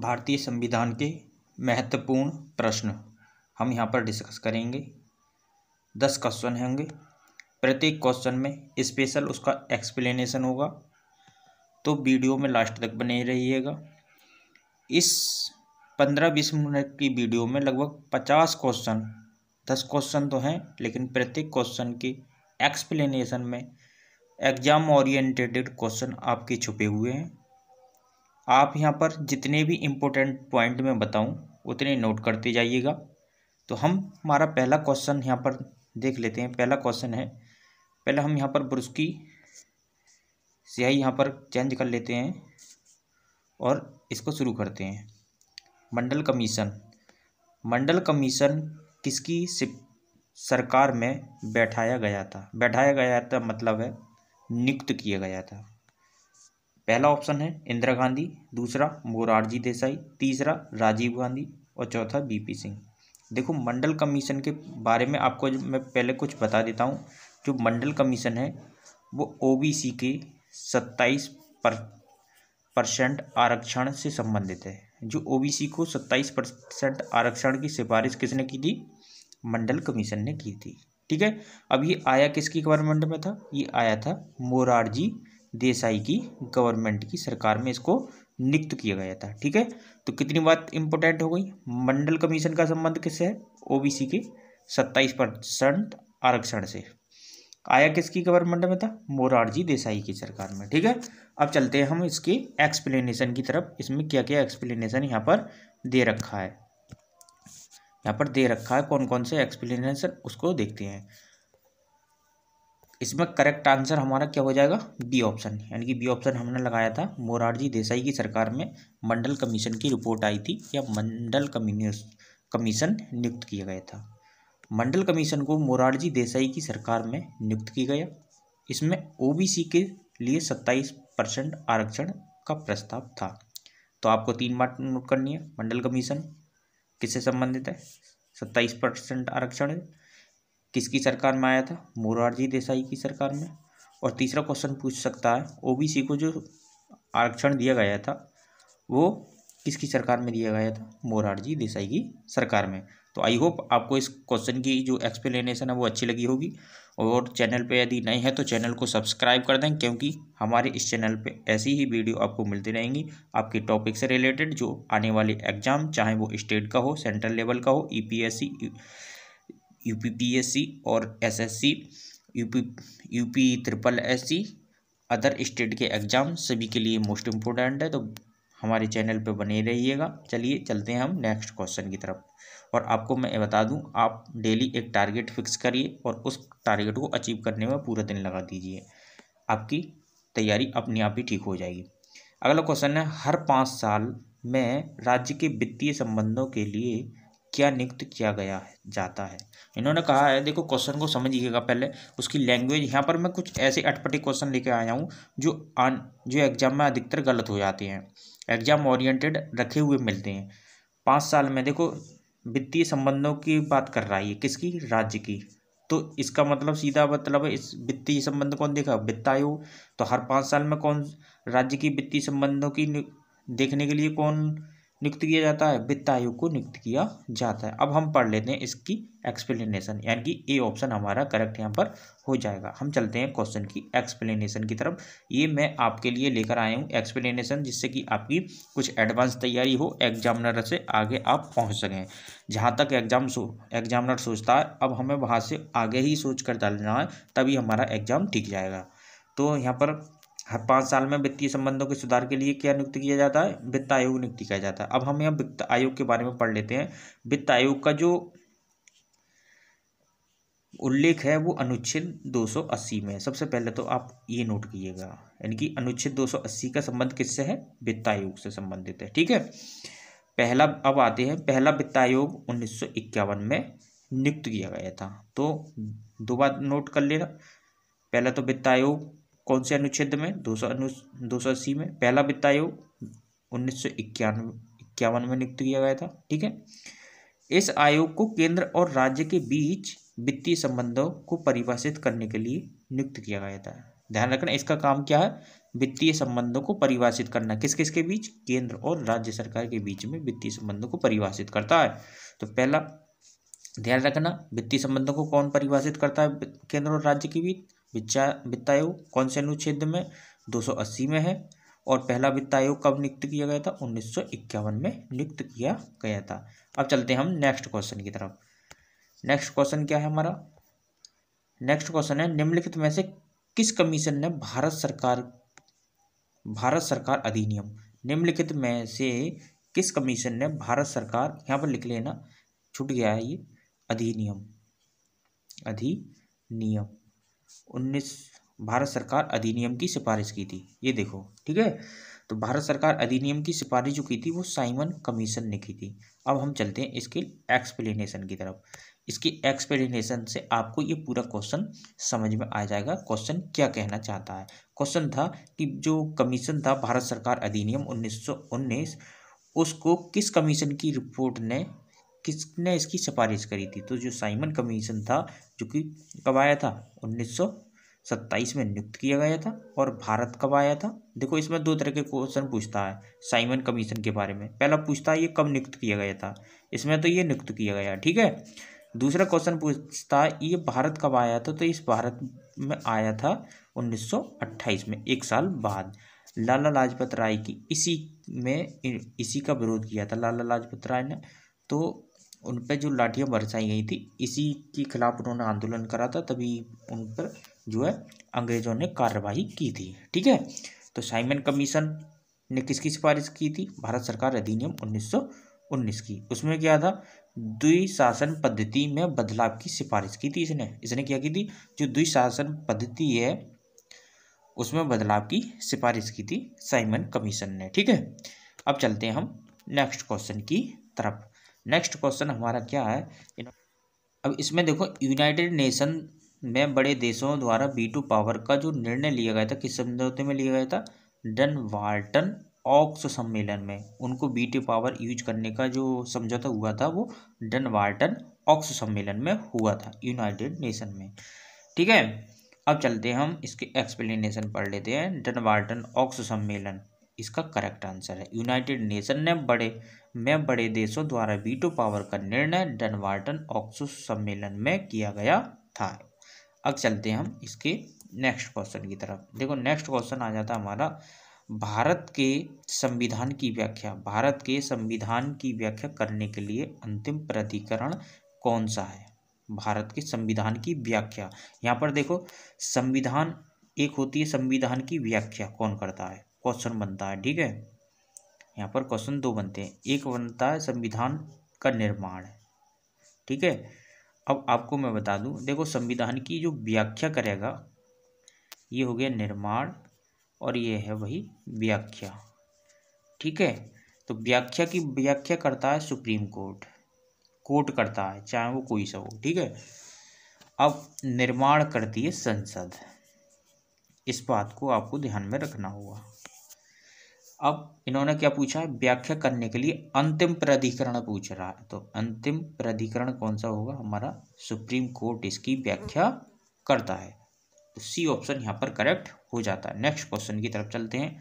भारतीय संविधान के महत्वपूर्ण प्रश्न हम यहाँ पर डिस्कस करेंगे दस क्वेश्चन होंगे प्रत्येक क्वेश्चन में स्पेशल उसका एक्सप्लेनेशन होगा तो वीडियो में लास्ट तक बने रहिएगा इस पंद्रह बीस मिनट की वीडियो में लगभग पचास क्वेश्चन दस क्वेश्चन तो हैं लेकिन प्रत्येक क्वेश्चन की एक्सप्लेनेशन में एग्ज़ाम ओरिएंटेड क्वेश्चन आपके छुपे हुए हैं आप यहाँ पर जितने भी इम्पोर्टेंट पॉइंट मैं बताऊँ उतने नोट करते जाइएगा तो हम हमारा पहला क्वेश्चन यहाँ पर देख लेते हैं पहला क्वेश्चन है पहले हम यहाँ पर ब्रश की स्याही यहाँ पर चेंज कर लेते हैं और इसको शुरू करते हैं मंडल कमीशन मंडल कमीशन किसकी सरकार में बैठाया गया था बैठाया गया था मतलब है नियुक्त किया गया था पहला ऑप्शन है इंदिरा गांधी दूसरा मोरारजी देसाई तीसरा राजीव गांधी और चौथा बीपी सिंह देखो मंडल कमीशन के बारे में आपको मैं पहले कुछ बता देता हूँ जो मंडल कमीशन है वो ओबीसी के सत्ताईस पर परसेंट आरक्षण से संबंधित है जो ओबीसी को सत्ताईस परसेंट आरक्षण की सिफारिश किसने की थी मंडल कमीशन ने की थी ठीक है अब ये आया किसकी गवर्नमेंट में था ये आया था मोरारजी देसाई की गवर्नमेंट की सरकार में इसको नियुक्त किया गया था ठीक है तो कितनी बात इंपॉर्टेंट हो गई मंडल कमीशन का संबंध किससे है ओबीसी के सत्ताईस परसेंट आरक्षण से आया किसकी गवर्नमेंट में था मोरारजी देसाई की सरकार में ठीक है अब चलते हैं हम इसके एक्सप्लेनेशन की तरफ इसमें क्या क्या एक्सप्लेनेशन यहाँ पर दे रखा है यहाँ पर दे रखा है कौन कौन से एक्सप्लेनेशन उसको देखते हैं इसमें करेक्ट आंसर हमारा क्या हो जाएगा बी ऑप्शन यानी कि बी ऑप्शन हमने लगाया था मोरारजी देसाई की सरकार में मंडल कमीशन की रिपोर्ट आई थी या मंडल कमीशन नियुक्त किया गया था मंडल कमीशन को मोरारजी देसाई की सरकार में नियुक्त किया गया इसमें ओबीसी के लिए सत्ताईस परसेंट आरक्षण का प्रस्ताव था तो आपको तीन बार नोट करनी है मंडल कमीशन किससे संबंधित है सत्ताईस परसेंट आरक्षण है किसकी सरकार में आया था मोरारजी देसाई की सरकार में और तीसरा क्वेश्चन पूछ सकता है ओबीसी को जो आरक्षण दिया गया था वो किसकी सरकार में दिया गया था मोरारजी देसाई की सरकार में तो आई होप आपको इस क्वेश्चन की जो एक्सप्लेनेशन है वो अच्छी लगी होगी और चैनल पे यदि नहीं है तो चैनल को सब्सक्राइब कर दें क्योंकि हमारे इस चैनल पे ऐसी ही वीडियो आपको मिलती रहेंगी आपके टॉपिक से रिलेटेड जो आने वाले एग्जाम चाहे वो स्टेट का हो सेंट्रल लेवल का हो ई e यूपीपीएससी और SSC UP UP triple C other state के एग्ज़ाम सभी के लिए मोस्ट इम्पोर्टेंट है तो हमारे चैनल पे बने रहिएगा चलिए चलते हैं हम नेक्स्ट क्वेश्चन की तरफ और आपको मैं बता दूं आप डेली एक टारगेट फिक्स करिए और उस टारगेट को अचीव करने में पूरा दिन लगा दीजिए आपकी तैयारी अपने आप ही ठीक हो जाएगी अगला क्वेश्चन है हर पाँच साल में राज्य के वित्तीय संबंधों के लिए क्या नियुक्त किया गया है जाता है इन्होंने कहा है देखो क्वेश्चन को समझिएगा पहले उसकी लैंग्वेज यहाँ पर मैं कुछ ऐसे अटपटे क्वेश्चन लेके आया हूँ जो आन जो एग्जाम में अधिकतर गलत हो जाते हैं एग्जाम ओरिएंटेड रखे हुए मिलते हैं पाँच साल में देखो वित्तीय संबंधों की बात कर रहा है किसकी राज्य की तो इसका मतलब सीधा मतलब इस वित्तीय संबंध कौन देखा वित्त आयोग तो हर पाँच साल में कौन राज्य की वित्तीय संबंधों की देखने के लिए कौन नियुक्त किया जाता है वित्त आयोग को नियुक्त किया जाता है अब हम पढ़ लेते हैं इसकी एक्सप्लेनेशन यानी कि ए ऑप्शन हमारा करेक्ट यहाँ पर हो जाएगा हम चलते हैं क्वेश्चन की एक्सप्लेनेशन की तरफ ये मैं आपके लिए लेकर आया हूँ एक्सप्लेनेशन जिससे कि आपकी कुछ एडवांस तैयारी हो एग्जामिनर से आगे आप पहुँच सकें जहाँ तक एग्जाम सो एग्जामिनर सोचता है अब हमें वहाँ से आगे ही सोच कर डालना है तभी हमारा एग्जाम ठीक जाएगा तो यहाँ पर हर पाँच साल में वित्तीय संबंधों के सुधार के लिए क्या नियुक्त किया जाता है वित्त आयोग नियुक्ति किया जाता है अब हम यहाँ वित्त आयोग के बारे में पढ़ लेते हैं वित्त आयोग का जो उल्लेख है वो अनुच्छेद 280 में सबसे पहले तो आप ये नोट कीजिएगा यानी कि अनुच्छेद 280 का संबंध किससे है वित्त आयोग से संबंधित है ठीक है पहला अब आते हैं पहला वित्त आयोग उन्नीस में नियुक्त किया गया था तो दो बात नोट कर लेना पहला तो वित्त आयोग कौन से अनुच्छेद में दो सौ अनु दो सौ अस्सी में पहला वित्त आयोग उन्नीस सौ इक्यानवे इक्यावन में नियुक्त किया गया था ठीक है इस आयोग को केंद्र और राज्य के बीच वित्तीय संबंधों को परिभाषित करने के लिए नियुक्त किया गया था ध्यान रखना इसका काम क्या है वित्तीय संबंधों को परिभाषित करना किस किसके बीच केंद्र और राज्य सरकार के बीच में वित्तीय संबंधों को परिभाषित करता है तो पहला ध्यान रखना वित्तीय संबंधों को कौन परिभाषित करता है केंद्र और राज्य के बीच वित्त आयोग कौन से अनुच्छेद में 280 में है और पहला वित्त आयोग कब नियुक्त किया गया था उन्नीस में नियुक्त किया गया था अब चलते हैं हम नेक्स्ट क्वेश्चन की तरफ नेक्स्ट क्वेश्चन क्या है हमारा नेक्स्ट क्वेश्चन है निम्नलिखित में से किस कमीशन ने भारत सरकार भारत सरकार अधिनियम निम्नलिखित में से किस कमीशन ने भारत सरकार यहाँ पर लिख लेना छूट गया है ये अधिनियम अधिनियम उन्नीस भारत सरकार अधिनियम की सिफारिश की थी ये देखो ठीक है तो भारत सरकार अधिनियम की सिफारिश जो की थी वो साइमन कमीशन ने की थी अब हम चलते हैं इसके एक्सप्लेनेशन की तरफ इसकी एक्सप्लेनेशन से आपको ये पूरा क्वेश्चन समझ में आ जाएगा क्वेश्चन क्या कहना चाहता है क्वेश्चन था कि जो कमीशन था भारत सरकार अधिनियम 1919 उसको किस कमीशन की रिपोर्ट ने किसने इसकी सिफारिश करी थी तो जो साइमन कमीशन था जो कि कब आया था उन्नीस में नियुक्त किया गया था और भारत कब आया था देखो इसमें दो तरह के क्वेश्चन पूछता है साइमन कमीशन के बारे में पहला पूछता है ये कब नियुक्त किया गया था इसमें तो ये नियुक्त किया गया ठीक है दूसरा क्वेश्चन पूछता है ये भारत कब आया था तो इस भारत में आया था उन्नीस में एक साल बाद लाला लाजपत राय की इसी में इसी का विरोध किया था लाला लाजपत राय ने तो उन पर जो लाठियाँ बरसाई गई थी इसी के खिलाफ उन्होंने आंदोलन करा था तभी उन पर जो है अंग्रेज़ों ने कार्रवाई की थी ठीक है तो साइमन कमीशन ने किसकी सिफारिश की थी भारत सरकार अधिनियम 1919 की उसमें क्या था द्विशासन पद्धति में बदलाव की सिफारिश की थी इसने इसने क्या की थी जो द्विशासन पद्धति है उसमें बदलाव की सिफारिश की थी साइमन कमीशन ने ठीक है अब चलते हैं हम नेक्स्ट क्वेश्चन की तरफ नेक्स्ट क्वेश्चन हमारा क्या है अब इसमें देखो यूनाइटेड नेशन में बड़े देशों द्वारा बी टू पावर का जो निर्णय लिया गया था किस समझौते में लिया गया था डन वार्टन ऑक्स सम्मेलन में उनको बी टू पावर यूज करने का जो समझौता हुआ था वो डन वार्टन ऑक्स सम्मेलन में हुआ था यूनाइटेड नेशन में ठीक है अब चलते हैं हम इसके एक्सप्लेनेशन पढ़ लेते हैं डन वार्टन ऑक्स सम्मेलन इसका करेक्ट आंसर है यूनाइटेड नेशन ने बड़े में बड़े देशों द्वारा वीटो पावर का निर्णय डनवार्टन ऑक्सो सम्मेलन में किया गया था अब चलते हैं हम इसके नेक्स्ट क्वेश्चन की तरफ देखो नेक्स्ट क्वेश्चन आ जाता हमारा भारत के संविधान की व्याख्या भारत के संविधान की व्याख्या करने के लिए अंतिम प्राधिकरण कौन सा है भारत के संविधान की व्याख्या यहाँ पर देखो संविधान एक होती है संविधान की व्याख्या कौन करता है क्वेश्चन बनता है ठीक है यहाँ पर क्वेश्चन दो बनते हैं एक बनता है संविधान का निर्माण ठीक है अब आपको मैं बता दूं देखो संविधान की जो व्याख्या करेगा ये हो गया निर्माण और ये है वही व्याख्या ठीक है तो व्याख्या की व्याख्या करता है सुप्रीम कोर्ट कोर्ट करता है चाहे वो कोई सा हो ठीक है अब निर्माण करती है संसद इस बात को आपको ध्यान में रखना होगा अब इन्होंने क्या पूछा है व्याख्या करने के लिए अंतिम प्राधिकरण पूछ रहा है तो अंतिम प्राधिकरण कौन सा होगा हमारा सुप्रीम कोर्ट इसकी व्याख्या करता है तो सी ऑप्शन यहाँ पर करेक्ट हो जाता है नेक्स्ट क्वेश्चन की तरफ चलते हैं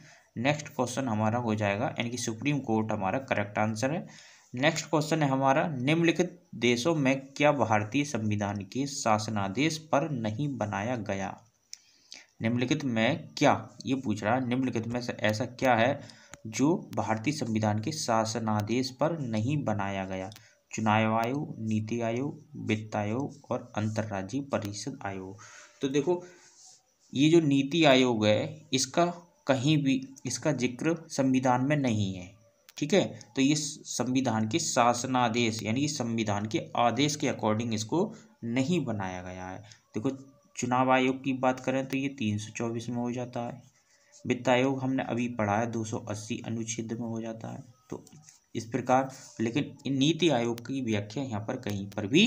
नेक्स्ट क्वेश्चन हमारा हो जाएगा यानी कि सुप्रीम कोर्ट हमारा करेक्ट आंसर है नेक्स्ट क्वेश्चन है हमारा निम्नलिखित देशों में क्या भारतीय संविधान के शासनादेश पर नहीं बनाया गया निम्नलिखित में क्या ये पूछ रहा है निम्नलिखित में ऐसा क्या है जो भारतीय संविधान के शासनादेश पर नहीं बनाया गया चुनाव आयोग नीति आयोग वित्त आयोग और अंतर्राज्यीय परिषद आयोग तो देखो ये जो नीति आयोग है इसका कहीं भी इसका जिक्र संविधान में नहीं है ठीक है तो ये संविधान के शासनादेश यानी संविधान के आदेश के अकॉर्डिंग इसको नहीं बनाया गया है देखो चुनाव आयोग की बात करें तो ये तीन सौ चौबीस में हो जाता है वित्त आयोग हमने अभी पढ़ा है दो सौ अस्सी अनुच्छेद में हो जाता है तो इस प्रकार लेकिन नीति आयोग की व्याख्या यहाँ पर कहीं पर भी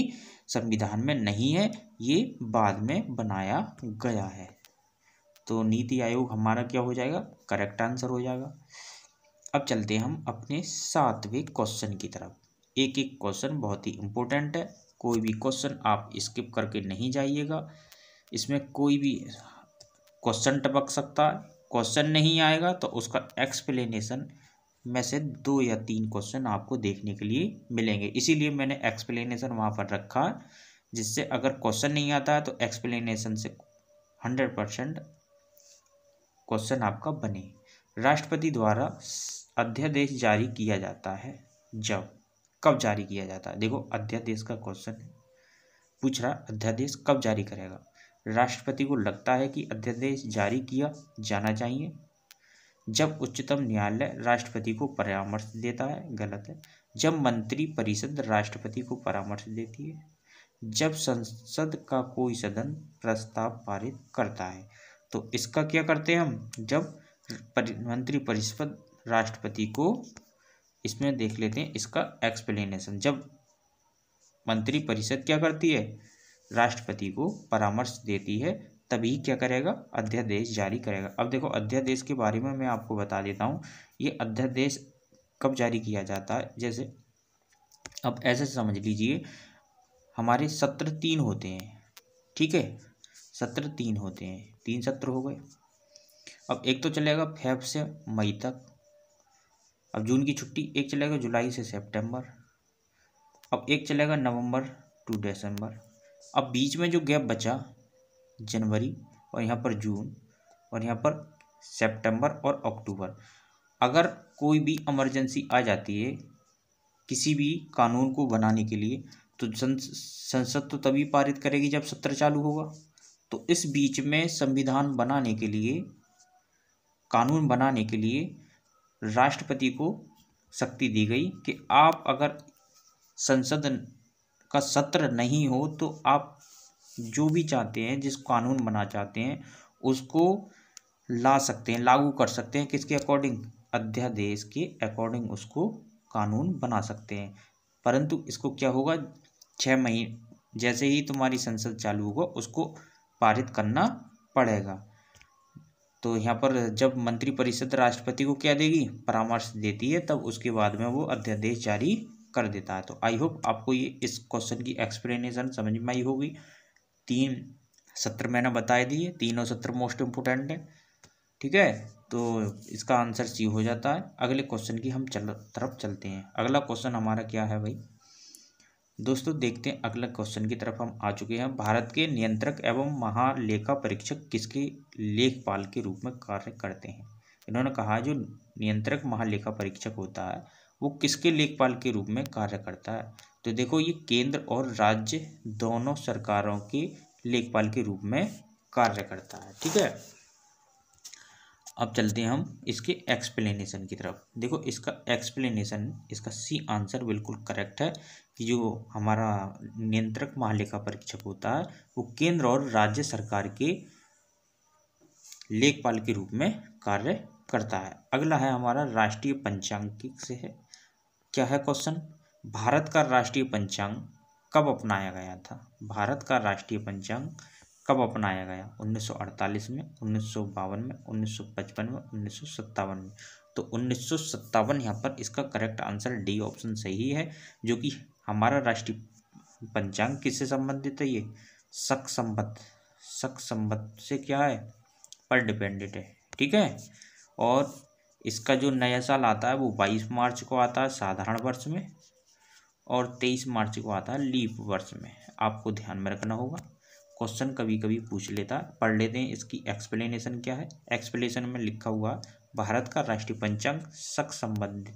संविधान में नहीं है ये बाद में बनाया गया है तो नीति आयोग हमारा क्या हो जाएगा करेक्ट आंसर हो जाएगा अब चलते हैं हम अपने सातवें क्वेश्चन की तरफ एक एक क्वेश्चन बहुत ही इम्पोर्टेंट है कोई भी क्वेश्चन आप स्किप करके नहीं जाइएगा इसमें कोई भी क्वेश्चन टपक सकता है क्वेश्चन नहीं आएगा तो उसका एक्सप्लेनेशन में से दो या तीन क्वेश्चन आपको देखने के लिए मिलेंगे इसीलिए मैंने एक्सप्लेनेशन वहाँ पर रखा है जिससे अगर क्वेश्चन नहीं आता है तो एक्सप्लेनेशन से हंड्रेड परसेंट क्वेश्चन आपका बने राष्ट्रपति द्वारा अध्यादेश जारी किया जाता है जब कब जारी किया जाता है देखो अध्यादेश का क्वेश्चन पूछ रहा अध्यादेश कब जारी करेगा राष्ट्रपति को लगता है कि अध्यादेश जारी किया जाना चाहिए जब उच्चतम न्यायालय राष्ट्रपति को परामर्श देता है गलत है जब मंत्री परिषद राष्ट्रपति को परामर्श देती है जब संसद का कोई सदन प्रस्ताव पारित करता है तो इसका क्या करते हैं हम जब मंत्री परिषद राष्ट्रपति को इसमें देख लेते हैं इसका एक्सप्लेनेशन जब मंत्री परिषद क्या करती है राष्ट्रपति को परामर्श देती है तभी क्या करेगा अध्यादेश जारी करेगा अब देखो अध्यादेश के बारे में मैं आपको बता देता हूँ ये अध्यादेश कब जारी किया जाता है जैसे अब ऐसे समझ लीजिए हमारे सत्र तीन होते हैं ठीक है सत्र तीन होते हैं तीन सत्र हो गए अब एक तो चलेगा फेब से मई तक अब जून की छुट्टी एक चलेगा जुलाई से सेप्टेम्बर अब एक चलेगा नवम्बर टू दिसंबर अब बीच में जो गैप बचा जनवरी और यहाँ पर जून और यहाँ पर सितंबर और अक्टूबर अगर कोई भी इमरजेंसी आ जाती है किसी भी कानून को बनाने के लिए तो संसद तो तभी पारित करेगी जब सत्र चालू होगा तो इस बीच में संविधान बनाने के लिए कानून बनाने के लिए राष्ट्रपति को शक्ति दी गई कि आप अगर संसद का सत्र नहीं हो तो आप जो भी चाहते हैं जिस कानून बना चाहते हैं उसको ला सकते हैं लागू कर सकते हैं किसके अकॉर्डिंग अध्यादेश के अकॉर्डिंग उसको कानून बना सकते हैं परंतु इसको क्या होगा छः महीने जैसे ही तुम्हारी संसद चालू होगा उसको पारित करना पड़ेगा तो यहाँ पर जब मंत्रिपरिषद राष्ट्रपति को क्या देगी परामर्श देती है तब उसके बाद में वो अध्यादेश जारी कर देता है तो आई होप आपको ये इस क्वेश्चन की एक्सप्लेनेशन समझ में आई होगी तीन सत्र मैंने बताए दिए तीनों सत्र मोस्ट इम्पोर्टेंट है ठीक है तो इसका आंसर सी हो जाता है अगले क्वेश्चन की हम चल तरफ चलते हैं अगला क्वेश्चन हमारा क्या है भाई दोस्तों देखते हैं अगला क्वेश्चन की तरफ हम आ चुके हैं भारत के नियंत्रक एवं महालेखा परीक्षक किसके लेखपाल के रूप में कार्य करते हैं इन्होंने कहा जो नियंत्रक महालेखा परीक्षक होता है वो किसके लेखपाल के रूप में कार्य करता है तो देखो ये केंद्र और राज्य दोनों सरकारों के लेखपाल के रूप में कार्य करता है ठीक है अब चलते हैं हम इसके एक्सप्लेनेशन की तरफ देखो इसका एक्सप्लेनेशन इसका सी आंसर बिल्कुल करेक्ट है कि जो हमारा नियंत्रक महालेखा परीक्षक होता है वो केंद्र और राज्य सरकार के लेखपाल के रूप में कार्य करता है अगला है हमारा राष्ट्रीय पंचांगिक से है क्या है क्वेश्चन भारत का राष्ट्रीय पंचांग कब अपनाया गया था भारत का राष्ट्रीय पंचांग कब अपनाया गया 1948 में उन्नीस में उन्नीस में उन्नीस में तो उन्नीस यहाँ पर इसका करेक्ट आंसर डी ऑप्शन सही है जो कि हमारा राष्ट्रीय पंचांग किससे संबंधित है ये सख संबद्ध सख संबद्ध से क्या है पर डिपेंडेड है ठीक है और इसका जो नया साल आता है वो बाईस मार्च को आता है साधारण वर्ष में और तेईस मार्च को आता है लीप वर्ष में आपको ध्यान में रखना होगा क्वेश्चन कभी कभी पूछ लेता पढ़ लेते हैं इसकी एक्सप्लेनेशन क्या है एक्सप्लेनेशन में लिखा हुआ भारत का राष्ट्रीय पंचांग शक संबंध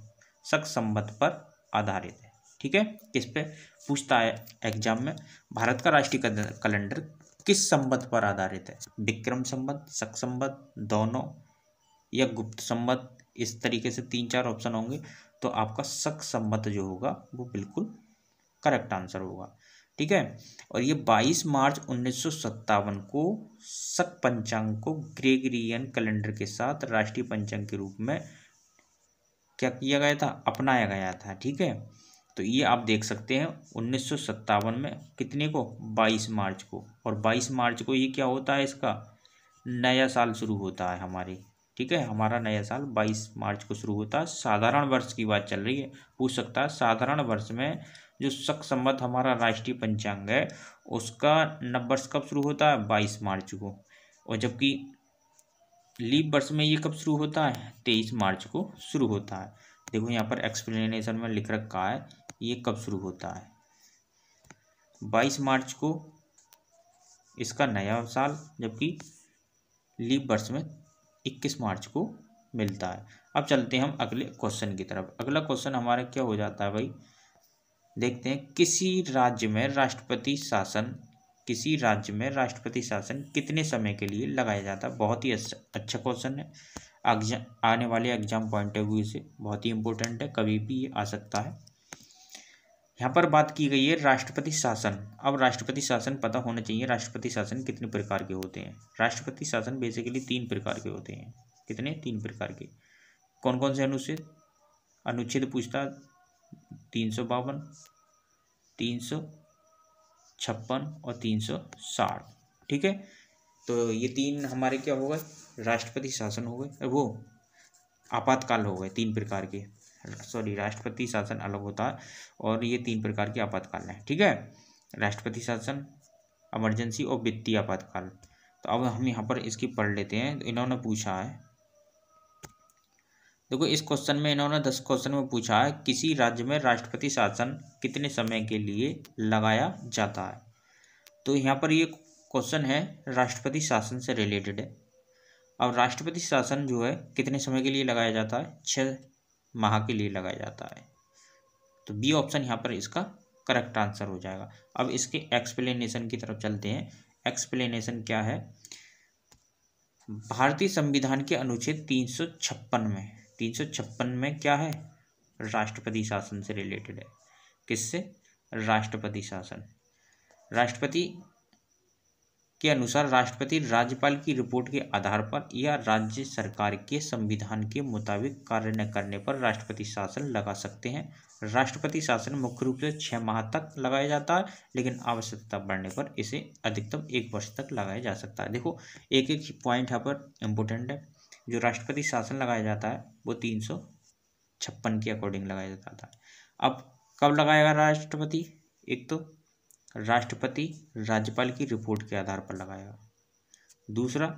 शक संबंध पर आधारित है ठीक है किस पे पूछता है एग्जाम में भारत का राष्ट्रीय कैलेंडर किस संबंध पर आधारित है विक्रम संबंध शक संबंध दोनों या गुप्त सम्मत इस तरीके से तीन चार ऑप्शन होंगे तो आपका शक संबत जो होगा वो बिल्कुल करेक्ट आंसर होगा ठीक है और ये 22 मार्च उन्नीस को शक पंचांग को ग्रेगरियन कैलेंडर के साथ राष्ट्रीय पंचांग के रूप में क्या किया गया था अपनाया गया था ठीक है तो ये आप देख सकते हैं उन्नीस में कितने को 22 मार्च को और 22 मार्च को ये क्या होता है इसका नया साल शुरू होता है हमारे ठीक है हमारा नया साल 22 मार्च को शुरू होता है साधारण वर्ष की बात चल रही है पूछ सकता है साधारण वर्ष में जो शक संबद्ध हमारा राष्ट्रीय पंचांग है उसका नव वर्ष कब शुरू होता है बाईस मार्च को और जबकि लीप वर्ष में ये कब शुरू होता है तेईस मार्च को शुरू होता है देखो यहाँ पर एक्सप्लेनेशन में लिख रखा है ये कब शुरू होता है बाईस मार्च को इसका नया साल जबकि लीप वर्ष में 21 मार्च को मिलता है अब चलते हैं हम अगले क्वेश्चन की तरफ अगला क्वेश्चन हमारा क्या हो जाता है भाई देखते हैं किसी राज्य में राष्ट्रपति शासन किसी राज्य में राष्ट्रपति शासन कितने समय के लिए लगाया जाता है बहुत ही अच्छा क्वेश्चन है आने वाले एग्जाम पॉइंट ऑफ व्यू से बहुत ही इंपॉर्टेंट है कभी भी ये आ सकता है यहाँ पर बात की गई है राष्ट्रपति शासन अब राष्ट्रपति शासन पता होना चाहिए राष्ट्रपति शासन कितने प्रकार के होते हैं राष्ट्रपति शासन बेसिकली तीन प्रकार के होते हैं कितने तीन प्रकार के कौन कौन से अनुच्छेद अनुच्छेद पूछता तीन सौ बावन तीन सौ छप्पन और तीन सौ साठ ठीक है तो ये तीन हमारे क्या हो गए राष्ट्रपति शासन हो गए वो आपातकाल हो गए तीन प्रकार के सॉरी राष्ट्रपति शासन अलग होता है और ये तीन प्रकार के आपातकाल हैं ठीक है राष्ट्रपति शासन इमरजेंसी और वित्तीय आपातकाल तो अब हम यहाँ पर इसकी पढ़ लेते हैं तो इन्होंने पूछा है देखो इस क्वेश्चन में इन्होंने दस क्वेश्चन में पूछा है किसी राज्य में राष्ट्रपति शासन कितने समय के लिए लगाया जाता है तो यहाँ पर ये क्वेश्चन है राष्ट्रपति शासन से रिलेटेड है अब राष्ट्रपति शासन जो है कितने समय के लिए लगाया जाता है छः माह के लिए लगाया जाता है तो बी ऑप्शन यहाँ पर इसका करेक्ट आंसर हो जाएगा अब इसके एक्सप्लेनेशन की तरफ चलते हैं एक्सप्लेनेशन क्या है भारतीय संविधान के अनुच्छेद तीन में तीन में क्या है राष्ट्रपति शासन से रिलेटेड है किससे राष्ट्रपति शासन राष्ट्रपति के अनुसार राष्ट्रपति राज्यपाल की रिपोर्ट के आधार पर या राज्य सरकार के संविधान के मुताबिक कार्य न करने पर राष्ट्रपति शासन लगा सकते हैं राष्ट्रपति शासन मुख्य रूप से छः माह तक लगाया जाता है लेकिन आवश्यकता बढ़ने पर इसे अधिकतम एक वर्ष तक लगाया जा सकता है देखो एक एक पॉइंट यहाँ पर इम्पोर्टेंट है जो राष्ट्रपति शासन लगाया जाता है वो तीन सौ छप्पन के अकॉर्डिंग लगाया जाता था अब कब लगाएगा राष्ट्रपति एक तो राष्ट्रपति राज्यपाल की रिपोर्ट के आधार पर लगाया दूसरा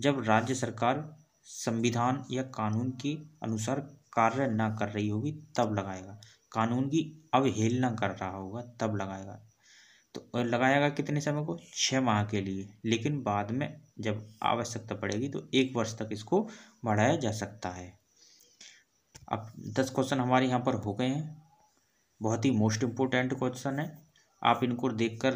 जब राज्य सरकार संविधान या कानून के अनुसार कार्य न कर रही होगी तब लगाएगा कानून की अवहेलना कर रहा होगा तब लगाएगा तो लगाएगा कितने समय को छः माह के लिए लेकिन बाद में जब आवश्यकता पड़ेगी तो एक वर्ष तक इसको बढ़ाया जा सकता है अब दस क्वेश्चन हमारे यहाँ पर हो गए हैं बहुत ही मोस्ट इम्पोर्टेंट क्वेश्चन है आप इनको देखकर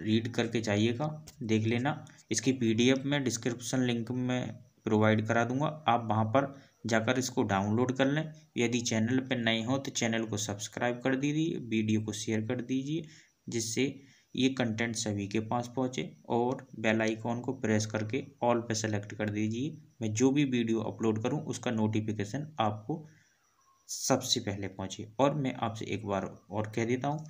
रीड करके जाइएगा देख लेना इसकी पीडीएफ में डिस्क्रिप्शन लिंक में प्रोवाइड करा दूंगा आप वहाँ पर जाकर इसको डाउनलोड कर लें यदि चैनल पर नए हो तो चैनल को सब्सक्राइब कर दीजिए वीडियो को शेयर कर दीजिए जिससे ये कंटेंट सभी के पास पहुँचे और बेल आइकॉन को प्रेस करके ऑल पर सेलेक्ट कर दीजिए मैं जो भी वीडियो अपलोड करूँ उसका नोटिफिकेशन आपको सबसे पहले पहुँचे और मैं आपसे एक बार और कह देता हूँ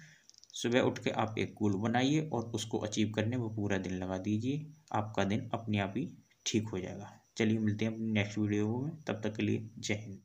सुबह उठ के आप एक गोल बनाइए और उसको अचीव करने में पूरा दिन लगा दीजिए आपका दिन अपने आप ही ठीक हो जाएगा चलिए मिलते हैं अपनी नेक्स्ट वीडियो में तब तक के लिए जय हिंद